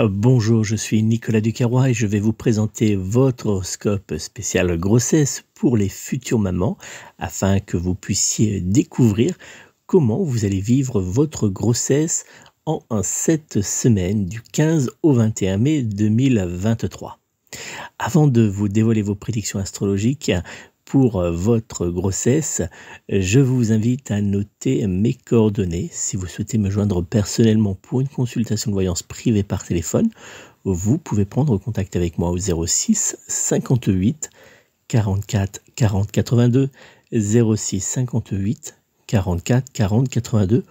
Euh, bonjour, je suis Nicolas Ducarrois et je vais vous présenter votre horoscope spécial grossesse pour les futures mamans afin que vous puissiez découvrir comment vous allez vivre votre grossesse en cette semaine du 15 au 21 mai 2023. Avant de vous dévoiler vos prédictions astrologiques, pour euh, votre grossesse. Je vous invite à noter mes coordonnées. Si vous souhaitez me joindre personnellement pour une consultation de voyance privée par téléphone, vous pouvez prendre contact avec moi au 06 58 44 40 82 06 58 44 40 82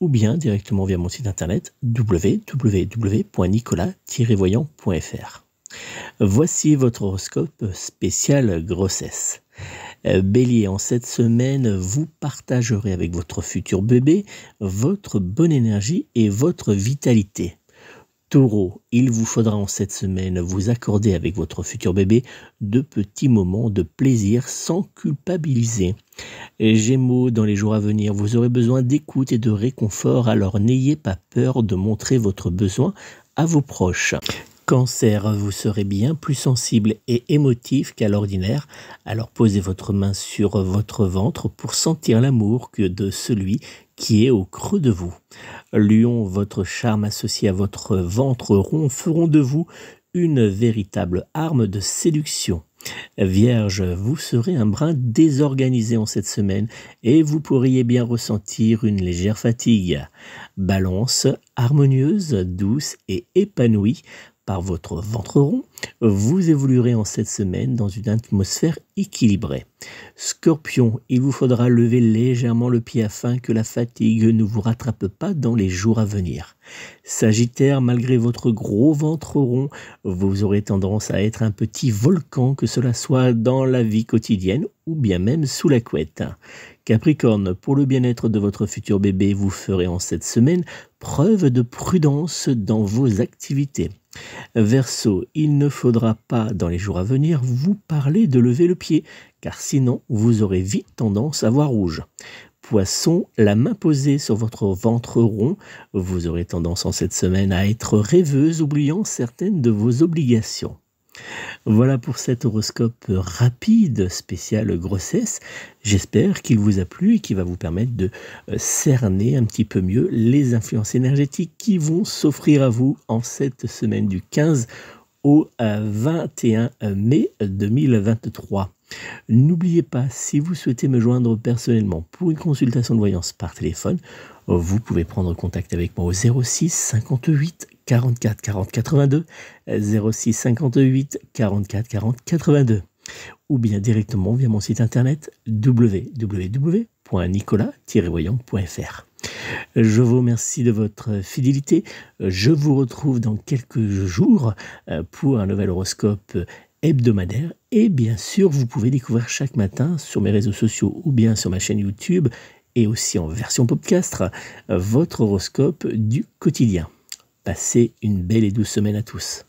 ou bien directement via mon site internet www.nicolas-voyant.fr. Voici votre horoscope spécial grossesse. Euh, Bélier, en cette semaine, vous partagerez avec votre futur bébé votre bonne énergie et votre vitalité. Taureau, il vous faudra en cette semaine vous accorder avec votre futur bébé de petits moments de plaisir sans culpabiliser. Gémeaux, dans les jours à venir, vous aurez besoin d'écoute et de réconfort, alors n'ayez pas peur de montrer votre besoin à vos proches cancer, vous serez bien plus sensible et émotif qu'à l'ordinaire. Alors posez votre main sur votre ventre pour sentir l'amour que de celui qui est au creux de vous. Lion, votre charme associé à votre ventre rond feront de vous une véritable arme de séduction. Vierge, vous serez un brin désorganisé en cette semaine et vous pourriez bien ressentir une légère fatigue. Balance, harmonieuse, douce et épanouie, par votre ventre rond, vous évoluerez en cette semaine dans une atmosphère équilibrée. Scorpion, il vous faudra lever légèrement le pied afin que la fatigue ne vous rattrape pas dans les jours à venir. Sagittaire, malgré votre gros ventre rond, vous aurez tendance à être un petit volcan, que cela soit dans la vie quotidienne ou bien même sous la couette. Capricorne, pour le bien-être de votre futur bébé, vous ferez en cette semaine preuve de prudence dans vos activités. Verseau, il ne faudra pas, dans les jours à venir, vous parler de lever le pied, car sinon vous aurez vite tendance à voir rouge. Poisson, la main posée sur votre ventre rond, vous aurez tendance en cette semaine à être rêveuse, oubliant certaines de vos obligations. Voilà pour cet horoscope rapide spécial grossesse. J'espère qu'il vous a plu et qu'il va vous permettre de euh, cerner un petit peu mieux les influences énergétiques qui vont s'offrir à vous en cette semaine du 15 au 21 euh, euh, mai 2023. Euh, N'oubliez pas, si vous souhaitez me joindre personnellement pour une consultation de voyance par téléphone, vous pouvez prendre contact avec moi au 06 58 44 40 82, 06 58 44 40 82, ou bien directement via mon site internet www nicolas voyantfr Je vous remercie de votre fidélité. Je vous retrouve dans quelques jours euh, pour un nouvel horoscope euh, hebdomadaire. Et bien sûr, vous pouvez découvrir chaque matin sur mes réseaux sociaux ou bien sur ma chaîne YouTube et aussi en version podcast euh, votre horoscope du quotidien. Passez une belle et douce semaine à tous.